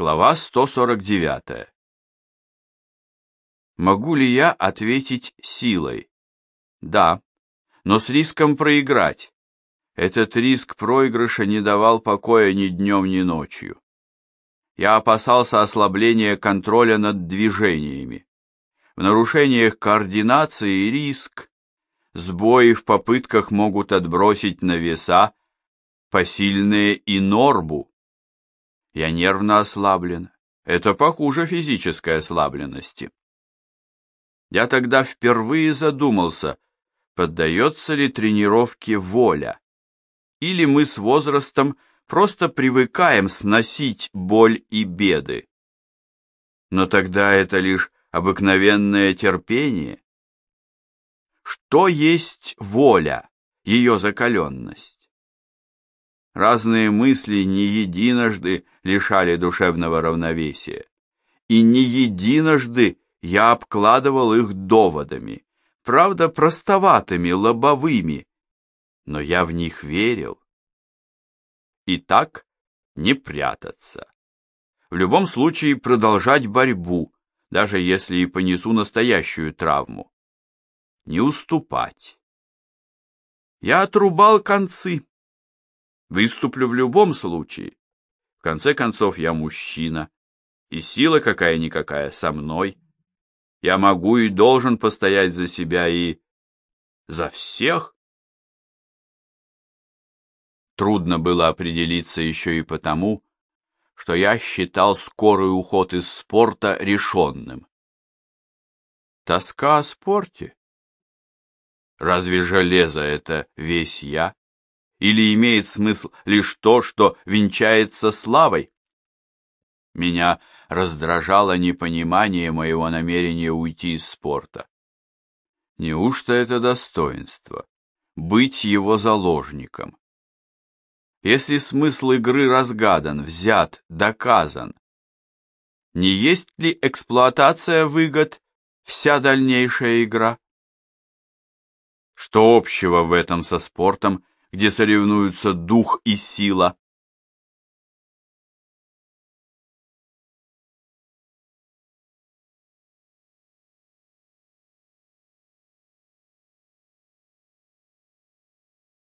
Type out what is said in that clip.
Глава 149. Могу ли я ответить силой? Да, но с риском проиграть. Этот риск проигрыша не давал покоя ни днем, ни ночью. Я опасался ослабления контроля над движениями. В нарушениях координации риск, сбои в попытках могут отбросить на веса посильные и норбу, я нервно ослаблен. Это похуже физической ослабленности. Я тогда впервые задумался, поддается ли тренировке воля, или мы с возрастом просто привыкаем сносить боль и беды. Но тогда это лишь обыкновенное терпение. Что есть воля, ее закаленность? Разные мысли не единожды лишали душевного равновесия. И не единожды я обкладывал их доводами, правда, простоватыми, лобовыми, но я в них верил. И так не прятаться. В любом случае продолжать борьбу, даже если и понесу настоящую травму. Не уступать. Я отрубал концы Выступлю в любом случае. В конце концов, я мужчина, и сила какая-никакая со мной. Я могу и должен постоять за себя и... за всех. Трудно было определиться еще и потому, что я считал скорый уход из спорта решенным. Тоска о спорте? Разве железо это весь я? или имеет смысл лишь то, что венчается славой? Меня раздражало непонимание моего намерения уйти из спорта. Неужто это достоинство? Быть его заложником? Если смысл игры разгадан, взят, доказан, не есть ли эксплуатация выгод вся дальнейшая игра? Что общего в этом со спортом где соревнуются дух и сила.